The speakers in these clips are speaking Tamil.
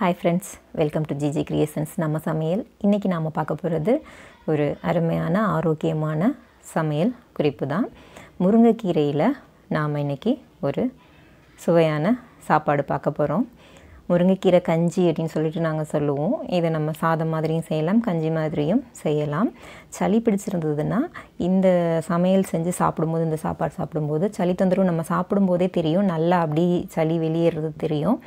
hi friends welcome to G G creations நம்ம சமையல் இன்றைக்கி நாம் பார்க்க போகிறது ஒரு அருமையான ஆரோக்கியமான சமையல் குறிப்பு தான் முருங்கைக்கீரையில் நாம் இன்றைக்கி ஒரு சுவையான சாப்பாடு பார்க்க போகிறோம் முருங்கைக்கீரை கஞ்சி அப்படின்னு சொல்லிட்டு நாங்கள் சொல்லுவோம் இதை நம்ம சாதம் மாதிரியும் செய்யலாம் கஞ்சி மாதிரியும் செய்யலாம் சளி பிடிச்சிருந்ததுன்னா இந்த சமையல் செஞ்சு சாப்பிடும்போது இந்த சாப்பாடு சாப்பிடும்போது சளி தொந்தரவு நம்ம சாப்பிடும்போதே தெரியும் நல்லா அப்படி சளி வெளியேறது தெரியும்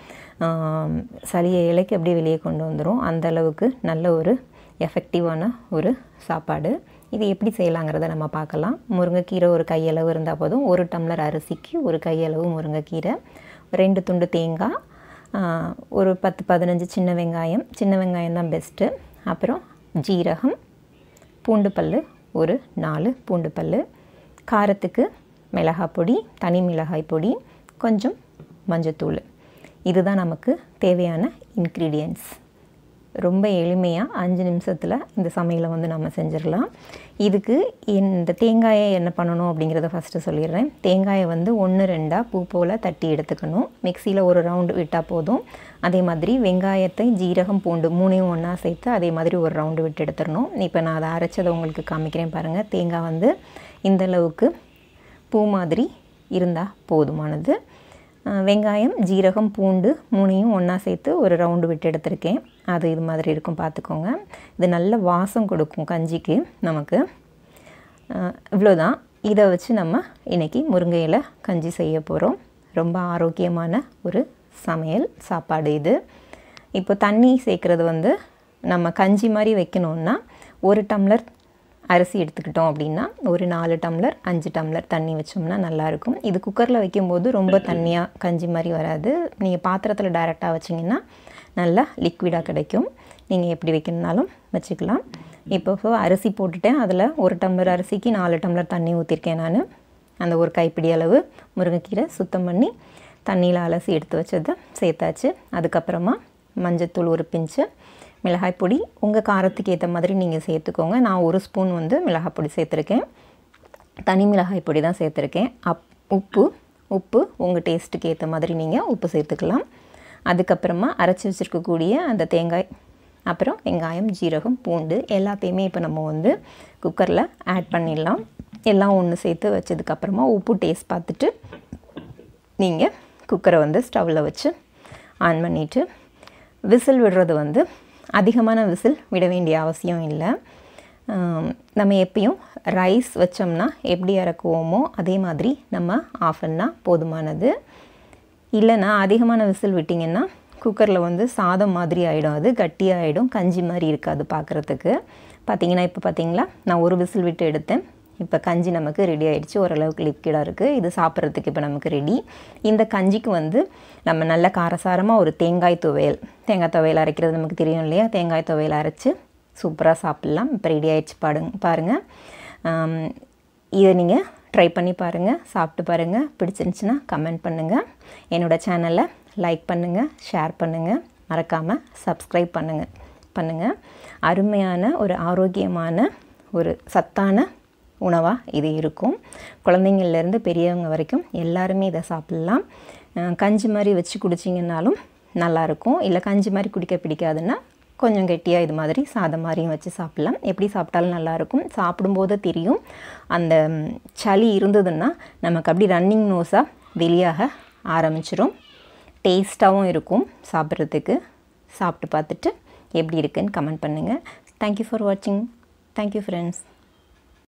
சளியை இலைக்கு அப்படியே வெளியே கொண்டு வந்துடும் அந்த அளவுக்கு நல்ல ஒரு எஃபெக்டிவான ஒரு சாப்பாடு இது எப்படி செய்யலாங்கிறத நம்ம பார்க்கலாம் முருங்கைக்கீரை ஒரு கையளவு இருந்தால் போதும் ஒரு டம்ளர் அரிசிக்கு ஒரு கையளவு முருங்கைக்கீரை ரெண்டு துண்டு தேங்காய் ஒரு பத்து பதினஞ்சு சின்ன வெங்காயம் சின்ன வெங்காயம் தான் பெஸ்ட்டு அப்புறம் ஜீரகம் பூண்டு பல் ஒரு நாலு பூண்டு பல் காரத்துக்கு மிளகாய் பொடி தனி மிளகாய் பொடி கொஞ்சம் மஞ்சத்தூள் இதுதான் நமக்கு தேவையான இன்க்ரீடியன்ட்ஸ் ரொம்ப எளிமையாக அஞ்சு நிமிஷத்தில் இந்த சமையலை வந்து நம்ம செஞ்சிடலாம் இதுக்கு இந்த தேங்காயை என்ன பண்ணணும் அப்படிங்கிறத ஃபஸ்ட்டு சொல்லிடுறேன் தேங்காயை வந்து ஒன்று ரெண்டாக பூ போல் தட்டி எடுத்துக்கணும் மிக்சியில் ஒரு ரவுண்டு விட்டால் போதும் அதே மாதிரி வெங்காயத்தை ஜீரகம் பூண்டு மூணையும் ஒன்றா சேர்த்து அதே மாதிரி ஒரு ரவுண்டு விட்டு எடுத்துடணும் இப்போ நான் அதை அரைச்சதை உங்களுக்கு காமிக்கிறேன் பாருங்கள் தேங்காய் வந்து இந்தளவுக்கு பூ மாதிரி இருந்தால் போதுமானது வெங்காயம் ஜீரகம் பூண்டு மூணையும் ஒன்றா சேர்த்து ஒரு ரவுண்டு விட்டு எடுத்திருக்கேன் அது இது மாதிரி இருக்கும் பார்த்துக்கோங்க இது நல்ல வாசம் கொடுக்கும் கஞ்சிக்கு நமக்கு இவ்வளோதான் இதை வச்சு நம்ம இன்றைக்கி முருங்கையில் கஞ்சி செய்ய போகிறோம் ரொம்ப ஆரோக்கியமான ஒரு சமையல் சாப்பாடு இது இப்போ தண்ணி சேர்க்குறது வந்து நம்ம கஞ்சி மாதிரி வைக்கணுன்னா ஒரு டம்ளர் அரிசி எடுத்துக்கிட்டோம் அப்படின்னா ஒரு நாலு டம்ளர் அஞ்சு டம்ளர் தண்ணி வச்சோம்னா நல்லாயிருக்கும் இது குக்கரில் வைக்கும்போது ரொம்ப தண்ணியாக கஞ்சி மாதிரி வராது நீங்கள் பாத்திரத்தில் டைரெக்டாக வச்சிங்கன்னா நல்லா லிக்விடாக கிடைக்கும் நீங்கள் எப்படி வைக்கணுன்னாலும் வச்சுக்கலாம் இப்போ அரிசி போட்டுட்டேன் அதில் ஒரு டம்ளர் அரிசிக்கு நாலு டம்ளர் தண்ணி ஊற்றிருக்கேன் நான் அந்த ஒரு கைப்பிடி அளவு முருங்கைக்கீரை சுத்தம் பண்ணி தண்ணியில் அலசி எடுத்து வச்சதை சேர்த்தாச்சு அதுக்கப்புறமா மஞ்சத்தூள் ஒரு பிஞ்சு மிளகாய் பொடி உங்கள் காரத்துக்கு ஏற்ற மாதிரி நீங்கள் சேர்த்துக்கோங்க நான் ஒரு ஸ்பூன் வந்து மிளகாய் பொடி சேர்த்துருக்கேன் தனி மிளகாய் பொடி தான் சேர்த்துருக்கேன் அப் உப்பு உப்பு உங்கள் டேஸ்ட்டுக்கு ஏற்ற மாதிரி நீங்கள் உப்பு சேர்த்துக்கலாம் அதுக்கப்புறமா அரைச்சி வச்சுருக்கக்கூடிய அந்த தேங்காய் அப்புறம் வெங்காயம் ஜீரகம் பூண்டு எல்லாத்தையுமே இப்போ நம்ம வந்து குக்கரில் ஆட் பண்ணிடலாம் எல்லாம் ஒன்று சேர்த்து வச்சதுக்கப்புறமா உப்பு டேஸ்ட் பார்த்துட்டு நீங்கள் குக்கரை வந்து ஸ்டவ்வில் வச்சு ஆன் பண்ணிவிட்டு விசில் விடுறது வந்து அதிகமான விசில் விட வேண்டிய அவசியம் இல்லை நம்ம எப்பயும் ரைஸ் வச்சோம்னா எப்படி இறக்குவோமோ அதே மாதிரி நம்ம ஆஃப் பண்ணால் போதுமானது இல்லைன்னா அதிகமான விசில் விட்டிங்கன்னா குக்கரில் வந்து சாதம் மாதிரி ஆகிடும் அது கட்டியாக ஆகிடும் கஞ்சி மாதிரி இருக்காது பார்க்குறதுக்கு பார்த்தீங்கன்னா இப்போ பார்த்தீங்களா நான் ஒரு விசில் விட்டு எடுத்தேன் இப்போ கஞ்சி நமக்கு ரெடி ஆகிடுச்சு ஓரளவுக்கு லிக்விடாக இருக்குது இது சாப்பிட்றதுக்கு இப்போ நமக்கு ரெடி இந்த கஞ்சிக்கு வந்து நம்ம நல்ல காரசாரமாக ஒரு தேங்காய் துவையல் தேங்காய் துவையல் அரைக்கிறது நமக்கு தெரியும் இல்லையா தேங்காய் துவையல் அரைச்சி சூப்பராக சாப்பிட்லாம் இப்போ ரெடி ஆகிடுச்சு பாடுங்க பாருங்கள் இதை நீங்கள் ட்ரை பண்ணி பாருங்கள் சாப்பிட்டு பாருங்கள் பிடிச்சிருந்துச்சுன்னா கமெண்ட் பண்ணுங்கள் என்னோடய சேனலை லைக் பண்ணுங்கள் ஷேர் பண்ணுங்கள் மறக்காமல் சப்ஸ்கிரைப் பண்ணுங்கள் பண்ணுங்கள் அருமையான ஒரு ஆரோக்கியமான ஒரு சத்தான உணவாக இது இருக்கும் குழந்தைங்கள்லேருந்து பெரியவங்க வரைக்கும் எல்லாருமே இதை சாப்பிட்லாம் கஞ்சி மாதிரி வச்சு குடிச்சிங்கன்னாலும் நல்லாயிருக்கும் இல்லை கஞ்சி மாதிரி குடிக்க பிடிக்காதுன்னா கொஞ்சம் கெட்டியாக இது மாதிரி சாதம் மாதிரியும் வச்சு சாப்பிட்லாம் எப்படி சாப்பிட்டாலும் நல்லாயிருக்கும் சாப்பிடும்போது தெரியும் அந்த சளி இருந்ததுன்னா நமக்கு அப்படி ரன்னிங் நோஸாக வெளியாக ஆரம்பிச்சிரும் டேஸ்ட்டாகவும் இருக்கும் சாப்பிட்றதுக்கு சாப்பிட்டு பார்த்துட்டு எப்படி இருக்குன்னு கமெண்ட் பண்ணுங்கள் தேங்க்யூ ஃபார் வாட்சிங் தேங்க்யூ ஃப்ரெண்ட்ஸ்